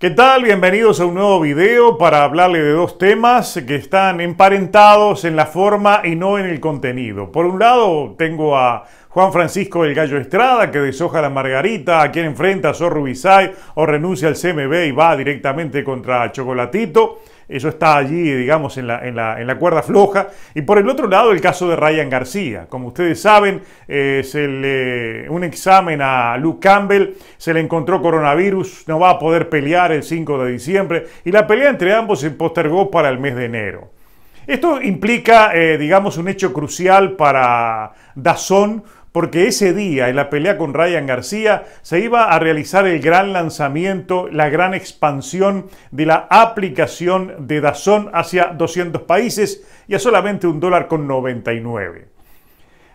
¿Qué tal? Bienvenidos a un nuevo video para hablarle de dos temas que están emparentados en la forma y no en el contenido. Por un lado, tengo a Juan Francisco del Gallo Estrada, que deshoja la margarita, a quien enfrenta a Zorro Bizay o renuncia al CMB y va directamente contra Chocolatito eso está allí, digamos, en la, cuerda floja. Y por el otro lado, el caso de Ryan García. Como ustedes saben, eh, se un examen a Luke Campbell, se le encontró coronavirus, no va a poder pelear el 5 de diciembre y la pelea entre ambos se postergó para el mes de enero. Esto implica, eh, digamos, un hecho crucial para Dazón porque ese día en la pelea con Ryan García se iba a realizar el gran lanzamiento, la gran expansión de la aplicación de Dazón hacia 200 países y a solamente un dólar con 99.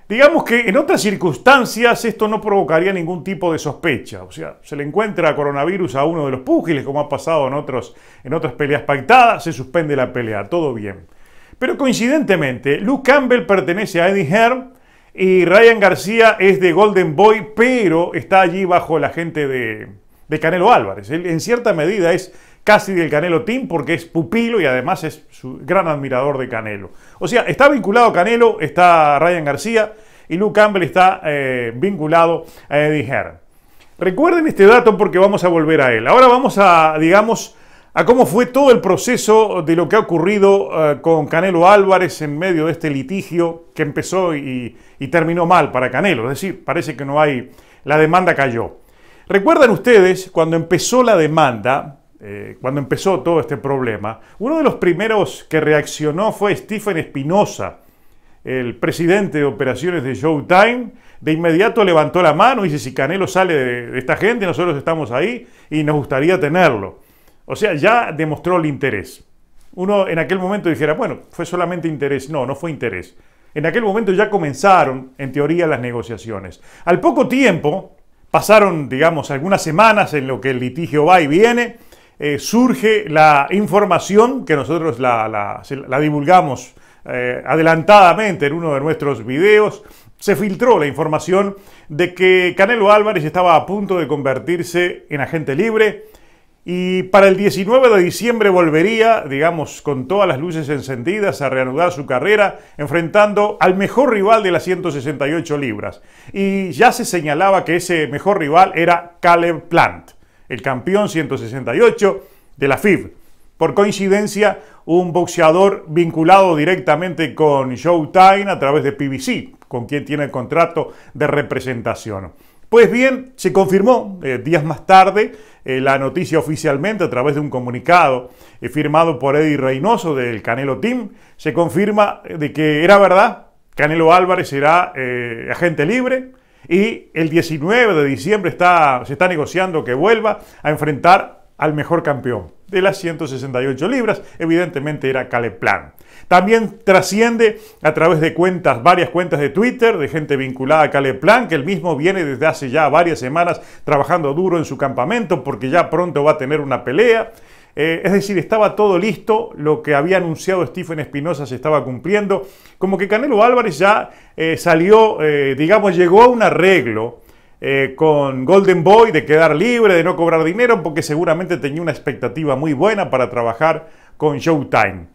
Digamos que en otras circunstancias esto no provocaría ningún tipo de sospecha. O sea, se le encuentra coronavirus a uno de los púgiles, como ha pasado en, otros, en otras peleas pactadas, se suspende la pelea, todo bien. Pero coincidentemente, Luke Campbell pertenece a Eddie Hearn, y Ryan García es de Golden Boy, pero está allí bajo la gente de, Canelo Álvarez. en cierta medida es casi del Canelo Team porque es pupilo y además es su gran admirador de Canelo. O sea, está vinculado a Canelo, está Ryan García y Luke Campbell está eh, vinculado a Eddie Hearn. Recuerden este dato porque vamos a volver a él. Ahora vamos a, digamos, a cómo fue todo el proceso de lo que ha ocurrido eh, con Canelo Álvarez en medio de este litigio que empezó y, terminó mal para Canelo. Es decir, parece que no hay, la demanda cayó. Recuerdan ustedes cuando empezó la demanda, eh, cuando empezó todo este problema, uno de los primeros que reaccionó fue Stephen Espinosa, el presidente de operaciones de Showtime, de inmediato levantó la mano y dice, si Canelo sale de esta gente, nosotros estamos ahí y nos gustaría tenerlo. O sea, ya demostró el interés. Uno en aquel momento dijera, bueno, fue solamente interés. No, no fue interés. En aquel momento ya comenzaron, en teoría, las negociaciones. Al poco tiempo, pasaron, digamos, algunas semanas en lo que el litigio va y viene, eh, surge la información que nosotros la, divulgamos eh, adelantadamente en uno de nuestros videos. Se filtró la información de que Canelo Álvarez estaba a punto de convertirse en agente libre y para el 19 de diciembre volvería, digamos, con todas las luces encendidas a reanudar su carrera, enfrentando al mejor rival de las 168 libras. Y ya se señalaba que ese mejor rival era Caleb Plant, el campeón 168 de la FIB. Por coincidencia, un boxeador vinculado directamente con Showtime a través de PBC, con quien tiene el contrato de representación. Pues bien, se confirmó eh, días más tarde eh, la noticia oficialmente a través de un comunicado eh, firmado por Eddie Reynoso del Canelo Team. Se confirma eh, de que era verdad, Canelo Álvarez será agente libre y el 19 de diciembre está, se está negociando que vuelva a enfrentar al mejor campeón de las 168 libras. Evidentemente era Caleplan. También trasciende a través de cuentas, varias cuentas de Twitter de gente vinculada a Caleplan, que el mismo viene desde hace ya varias semanas trabajando duro en su campamento porque ya pronto va a tener una pelea. Eh, es decir, estaba todo listo, lo que había anunciado Stephen Espinosa se estaba cumpliendo. Como que Canelo Álvarez ya eh, salió, eh, digamos, llegó a un arreglo eh, con Golden Boy de quedar libre, de no cobrar dinero, porque seguramente tenía una expectativa muy buena para trabajar con Showtime.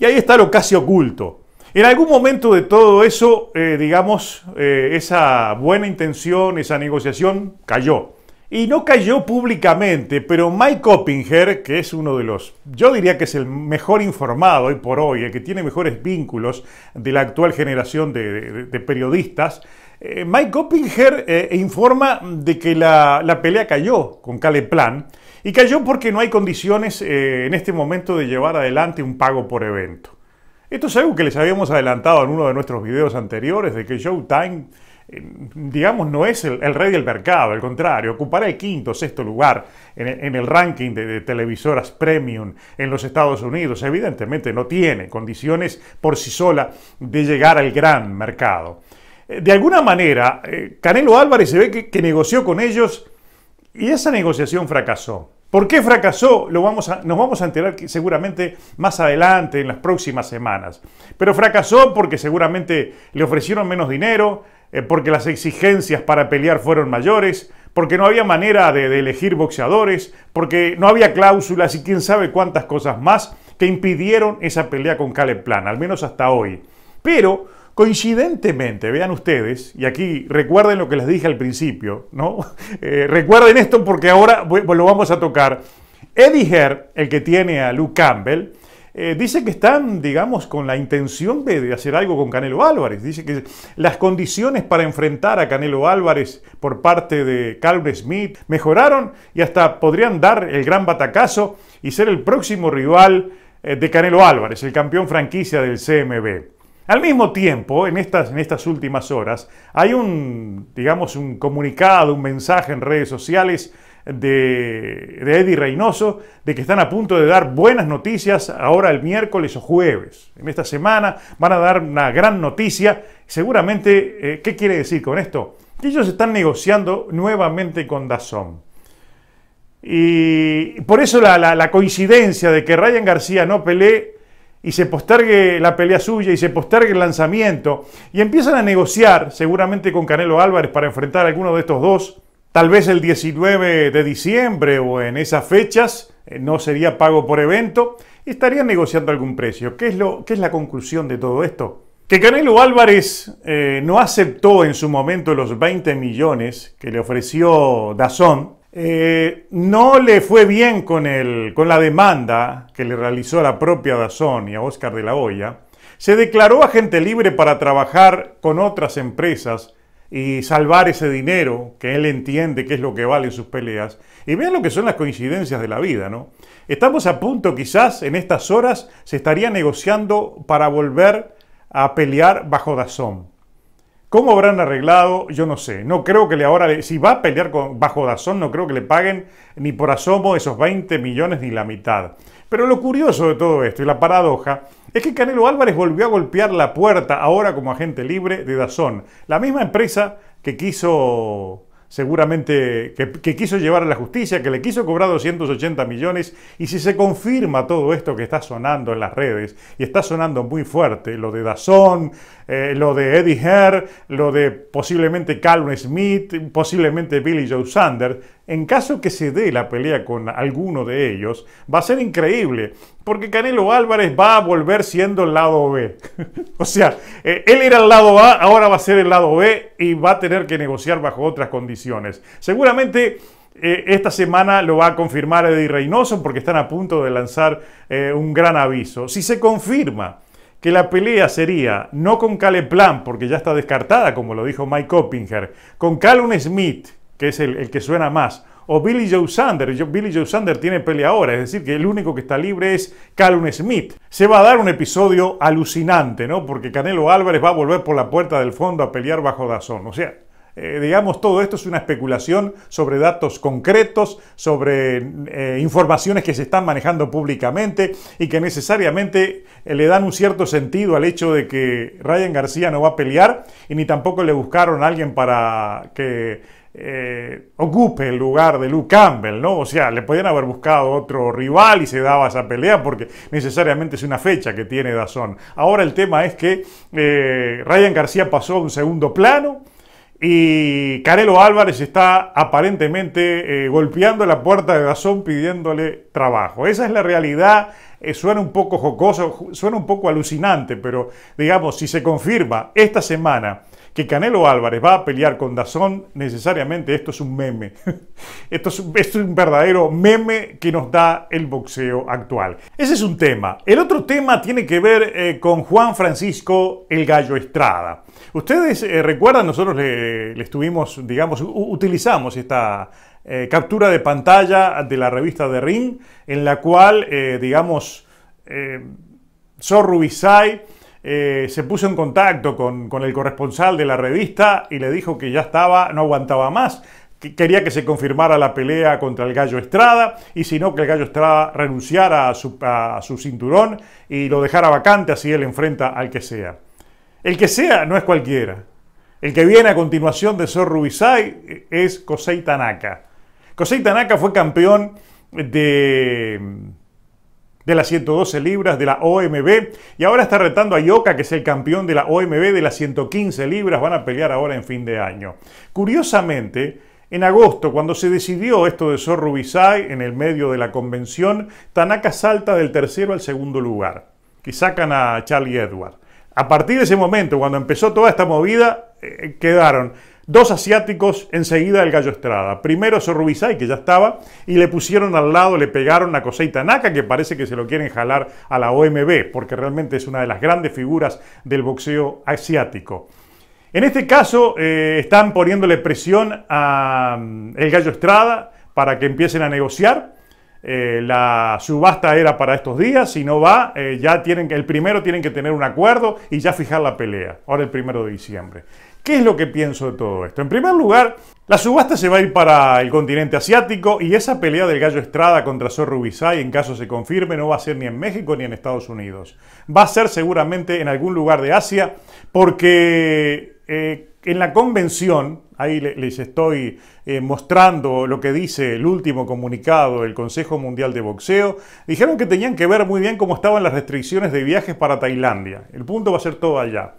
Y ahí está lo casi oculto. En algún momento de todo eso, eh, digamos, eh, esa buena intención, esa negociación cayó. Y no cayó públicamente, pero Mike oppinger que es uno de los, yo diría que es el mejor informado hoy por hoy, el que tiene mejores vínculos de la actual generación de periodistas, eh, Mike Goppinger eh, informa de que la, pelea cayó con Plan y cayó porque no hay condiciones eh, en este momento de llevar adelante un pago por evento. Esto es algo que les habíamos adelantado en uno de nuestros videos anteriores, de que Showtime, digamos, no es el, rey del mercado, al contrario, ocupará el quinto, sexto lugar en, el ranking de, televisoras premium en los Estados Unidos. Evidentemente no tiene condiciones por sí sola de llegar al gran mercado. Eh, de alguna manera, eh, Canelo Álvarez se ve que, negoció con ellos y esa negociación fracasó. ¿Por qué fracasó? Lo vamos a, nos vamos a enterar seguramente más adelante, en las próximas semanas. Pero fracasó porque seguramente le ofrecieron menos dinero, eh, porque las exigencias para pelear fueron mayores, porque no había manera de, elegir boxeadores, porque no había cláusulas y quién sabe cuántas cosas más que impidieron esa pelea con Caleb Plan, al menos hasta hoy. Pero Coincidentemente, vean ustedes, y aquí recuerden lo que les dije al principio, ¿no? Eh, recuerden esto porque ahora lo vamos a tocar. Eddie Herr, el que tiene a Luke Campbell, eh, dice que están, digamos, con la intención de, hacer algo con Canelo Álvarez. Dice que las condiciones para enfrentar a Canelo Álvarez por parte de Calvin Smith mejoraron y hasta podrían dar el gran batacazo y ser el próximo rival eh, de Canelo Álvarez, el campeón franquicia del CMB. Al mismo tiempo, en estas, en estas últimas horas, hay un, digamos, un comunicado, un mensaje en redes sociales de, Eddie Reynoso de que están a punto de dar buenas noticias ahora el miércoles o jueves. En esta semana van a dar una gran noticia. Seguramente, eh, ¿qué quiere decir con esto? Que ellos están negociando nuevamente con Dazón. Y por eso la, la coincidencia de que Ryan García no pelee y se postergue la pelea suya y se postergue el lanzamiento y empiezan a negociar seguramente con Canelo Álvarez para enfrentar a alguno de estos dos, tal vez el 19 de diciembre o en esas fechas, eh, no sería pago por evento, estarían negociando algún precio. ¿Qué es, lo, qué es la conclusión de todo esto? Que Canelo Álvarez eh, no aceptó en su momento los 20 millones que le ofreció Dazón eh, no le fue bien con, con la demanda que le realizó a la propia Dazón y a Oscar de la Hoya, se declaró agente libre para trabajar con otras empresas y salvar ese dinero que él entiende que es lo que valen sus peleas. Y vean lo que son las coincidencias de la vida, ¿no? Estamos a punto, quizás en estas horas se estaría negociando para volver a pelear bajo Dazón. ¿Cómo habrán arreglado? Yo no sé. No creo que le ahora, si va a pelear con, bajo Dazón, no creo que le paguen ni por asomo esos 20 millones ni la mitad. Pero lo curioso de todo esto y la paradoja es que Canelo Álvarez volvió a golpear la puerta ahora como agente libre de Dazón, la misma empresa que quiso seguramente que, quiso llevar a la justicia, que le quiso cobrar 280 millones, y si se confirma todo esto que está sonando en las redes, y está sonando muy fuerte, lo de Dazón, eh, lo de Eddie Herr, lo de posiblemente Calvin Smith, posiblemente Billy Joe Sanders... En caso que se dé la pelea con alguno de ellos, va a ser increíble, porque Canelo Álvarez va a volver siendo el lado B. o sea, eh, él era el lado A, ahora va a ser el lado B y va a tener que negociar bajo otras condiciones. Seguramente eh, esta semana lo va a confirmar Eddie Reynoso porque están a punto de lanzar eh, un gran aviso. Si se confirma que la pelea sería no con Cale porque ya está descartada, como lo dijo Mike Oppinger, con Calum Smith que es el, que suena más, o Billy Joe Sander. Billy Joe Sander tiene pelea ahora, es decir, que el único que está libre es Callum Smith. Se va a dar un episodio alucinante, ¿no? Porque Canelo Álvarez va a volver por la puerta del fondo a pelear bajo Dazón. O sea, eh, digamos, todo esto es una especulación sobre datos concretos, sobre eh, informaciones que se están manejando públicamente y que necesariamente eh, le dan un cierto sentido al hecho de que Ryan García no va a pelear y ni tampoco le buscaron a alguien para que eh, ocupe el lugar de Luke Campbell, ¿no? O sea, le podían haber buscado otro rival y se daba esa pelea porque necesariamente es una fecha que tiene Dazón. Ahora el tema es que eh, Ryan García pasó a un segundo plano y Carelo Álvarez está aparentemente eh, golpeando la puerta de Dazón pidiéndole trabajo. Esa es la realidad. suena un poco jocoso, suena un poco alucinante, pero digamos, si se confirma esta semana que Canelo Álvarez va a pelear con Dazón, necesariamente esto es un meme. Esto es, un verdadero meme que nos da el boxeo actual. Ese es un tema. El otro tema tiene que ver eh, con Juan Francisco El Gallo Estrada. Ustedes eh, recuerdan, nosotros le, estuvimos, digamos, utilizamos esta eh, captura de pantalla de la revista de Ring, en la cual, digamos, Sor eh, se puso en contacto con, el corresponsal de la revista y le dijo que ya estaba, no aguantaba más, quería que se confirmara la pelea contra el Gallo Estrada y si no que el Gallo Estrada renunciara a su, cinturón y lo dejara vacante así él enfrenta al que sea. El que sea no es cualquiera. El que viene a continuación de Sor Rubisay eh, es Kosei Tanaka. Kosei Tanaka fue campeón de de las 112 libras de la OMB y ahora está retando a Yoka, que es el campeón de la OMB de las 115 libras, van a pelear ahora en fin de año. Curiosamente, en agosto, cuando se decidió esto de Zor Rubisay, en el medio de la convención, Tanaka salta del tercero al segundo lugar y sacan a Charlie Edward. A partir de ese momento, cuando empezó toda esta movida, eh, quedaron Dos asiáticos enseguida del Gallo Estrada. Primero Sorrubizay, que ya estaba, y le pusieron al lado, le pegaron a Kosei Tanaka, que parece que se lo quieren jalar a la OMB, porque realmente es una de las grandes figuras del boxeo asiático. En este caso, eh, están poniéndole presión a mm, el Gallo Estrada para que empiecen a negociar. Eh, la subasta era para estos días, si no va, eh, ya tienen que, el primero tienen que tener un acuerdo y ya fijar la pelea, ahora el primero de diciembre. ¿Qué es lo que pienso de todo esto? En primer lugar, la subasta se va a ir para el continente asiático y esa pelea del gallo Estrada contra Sor en caso se confirme, no va a ser ni en México ni en Estados Unidos. Va a ser seguramente en algún lugar de Asia porque eh, en la convención, ahí les estoy eh, mostrando lo que dice el último comunicado del Consejo Mundial de Boxeo, dijeron que tenían que ver muy bien cómo estaban las restricciones de viajes para Tailandia. El punto va a ser todo allá.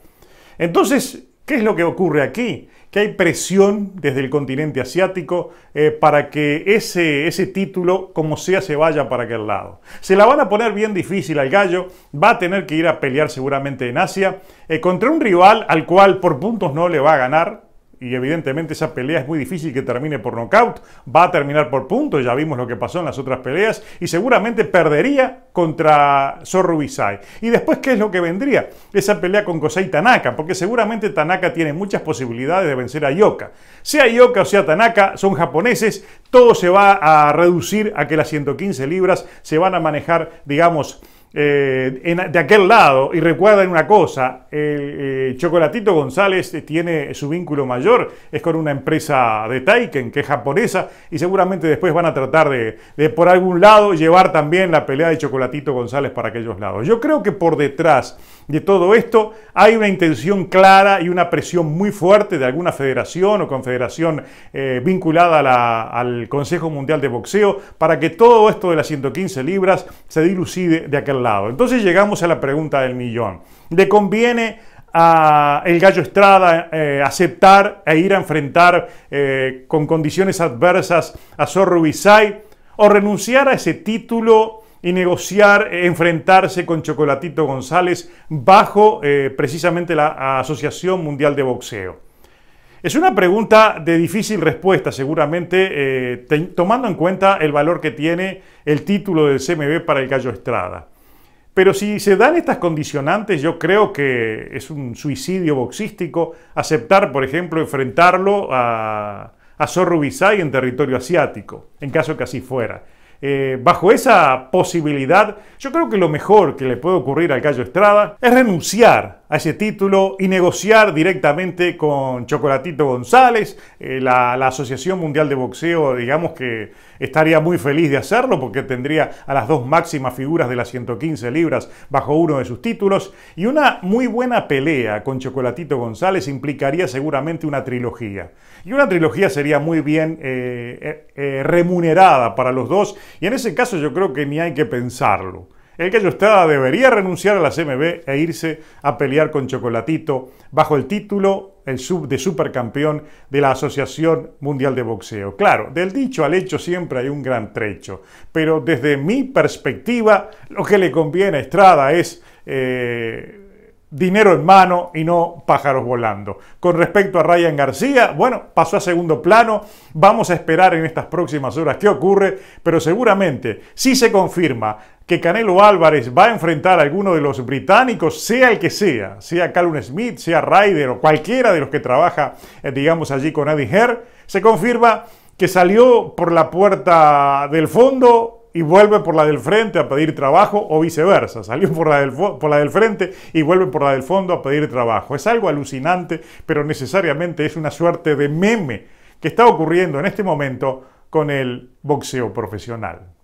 Entonces, ¿Qué es lo que ocurre aquí? Que hay presión desde el continente asiático eh, para que ese, ese título, como sea, se vaya para aquel lado. Se la van a poner bien difícil al gallo, va a tener que ir a pelear seguramente en Asia, eh, contra un rival al cual por puntos no le va a ganar, y evidentemente esa pelea es muy difícil que termine por nocaut, va a terminar por puntos, ya vimos lo que pasó en las otras peleas, y seguramente perdería contra Sorubisai. Y después, ¿qué es lo que vendría? Esa pelea con Kosei Tanaka, porque seguramente Tanaka tiene muchas posibilidades de vencer a Yoka. Sea Yoka o sea Tanaka, son japoneses, todo se va a reducir a que las 115 libras se van a manejar, digamos, eh, de aquel lado. Y recuerden una cosa, el eh, Chocolatito González eh, tiene su vínculo mayor, es con una empresa de Taiken, que es japonesa, y seguramente después van a tratar de, de por algún lado llevar también la pelea de Chocolatito González para aquellos lados. Yo creo que por detrás de todo esto, hay una intención clara y una presión muy fuerte de alguna federación o confederación eh, vinculada al Consejo Mundial de Boxeo para que todo esto de las 115 libras se dilucide de aquel lado. Entonces llegamos a la pregunta del millón. ¿Le conviene a el Gallo Estrada eh, aceptar e ir a enfrentar eh, con condiciones adversas a Zorro Bisay o renunciar a ese título y negociar, eh, enfrentarse con Chocolatito González bajo eh, precisamente la Asociación Mundial de Boxeo? Es una pregunta de difícil respuesta, seguramente, eh, tomando en cuenta el valor que tiene el título del CMB para el Gallo Estrada. Pero si se dan estas condicionantes, yo creo que es un suicidio boxístico aceptar, por ejemplo, enfrentarlo a, a Zorro en territorio asiático, en caso que así fuera. Eh, bajo esa posibilidad, yo creo que lo mejor que le puede ocurrir al Gallo Estrada es renunciar a ese título y negociar directamente con Chocolatito González, eh, la, Asociación Mundial de Boxeo, digamos que estaría muy feliz de hacerlo porque tendría a las dos máximas figuras de las 115 libras bajo uno de sus títulos y una muy buena pelea con Chocolatito González implicaría seguramente una trilogía. Y una trilogía sería muy bien eh, eh, remunerada para los dos y en ese caso yo creo que ni hay que pensarlo el que Estrada debería renunciar a la CMB e irse a pelear con Chocolatito bajo el título sub de supercampeón de la Asociación Mundial de Boxeo. Claro, del dicho al hecho siempre hay un gran trecho, pero desde mi perspectiva lo que le conviene a Estrada es... Eh, dinero en mano y no pájaros volando. Con respecto a Ryan García, bueno, pasó a segundo plano, vamos a esperar en estas próximas horas qué ocurre, pero seguramente si se confirma que Canelo Álvarez va a enfrentar a alguno de los británicos, sea el que sea, sea Callum Smith, sea Ryder o cualquiera de los que trabaja, eh, digamos, allí con Eddie Herr, se confirma que salió por la puerta del fondo y vuelve por la del frente a pedir trabajo o viceversa, salió por la, del, por la del frente y vuelve por la del fondo a pedir trabajo. Es algo alucinante, pero necesariamente es una suerte de meme que está ocurriendo en este momento con el boxeo profesional.